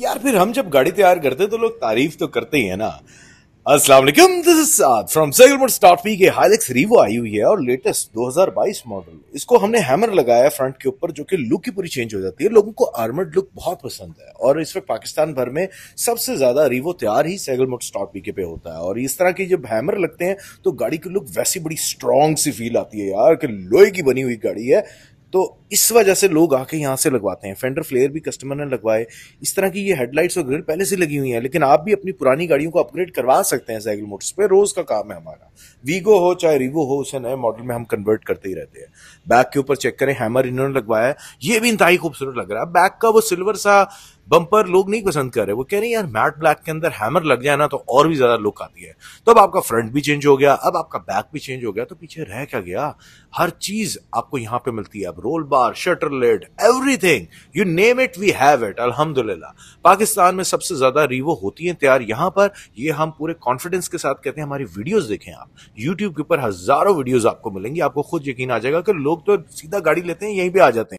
यार फिर हम जब गाड़ी तैयार करते हैं तो लोग तारीफ तो करते ही है ना अस्सलाम वालेकुम this is Saad from cycle mod start P K Hilux आई हुई है और लेटेस्ट 2022 मॉडल इसको हमने हैमर लगाया है फ्रंट के ऊपर जो कि लुक की पूरी चेंज हो जाती है लोगों को आर्मर्ड लुक बहुत पसंद है और इस वक्त पाकिस्तान भर में सबसे ज्यादा रीवो तैयार ही cycle mod start P K पे होता है और इस तरह के जब हैमर लगते हैं तो गाड़ी की लुक वैसी बड़ी स्ट्रांग सी फील आती है यार कि लोहे की बनी हुई गाड़ी है तो इस वजह से लोग आके यहाँ से लगवाते हैं फेंडर फ्लेयर भी कस्टमर ने लगवाए इस तरह की ये हेडलाइट्स और ग्रिल पहले से लगी हुई हैं लेकिन आप भी अपनी पुरानी गाड़ियों को अपग्रेड करवा सकते हैं साइकिल मोटर्स पे रोज़ का काम है हमारा वीगो हो चाहे रिवो हो उसे नए मॉडल में हम कन्वर्ट करते ही रहते हैं बैक के ऊपर चेक करें हैमर इन्होंने लगवाया ये भी इंतहा खूबसूरत लग रहा है बैक का वो सिल्वर सा बम्पर लोग नहीं पसंद कर रहे वो कह रहे हैं यार मैट ब्लैक के अंदर हैमर लग जाए ना तो और भी ज्यादा लुक आती है तो अब आपका फ्रंट भी चेंज हो गया अब आपका बैक भी चेंज हो गया तो पीछे रह क्या गया हर चीज आपको यहाँ पे मिलती है अब roll bar shutter LED everything you name it we have it अलहमदुल्ला पाकिस्तान में सबसे ज्यादा रिवो होती है तैयार यहां पर ये हम पूरे कॉन्फिडेंस के साथ कहते हैं हमारी वीडियोज देखें आप यूट्यूब के ऊपर हजारों वीडियोज आपको मिलेंगी आपको खुद यकीन आ जाएगा कि लोग तो सीधा गाड़ी लेते हैं यहीं पर आ जाते हैं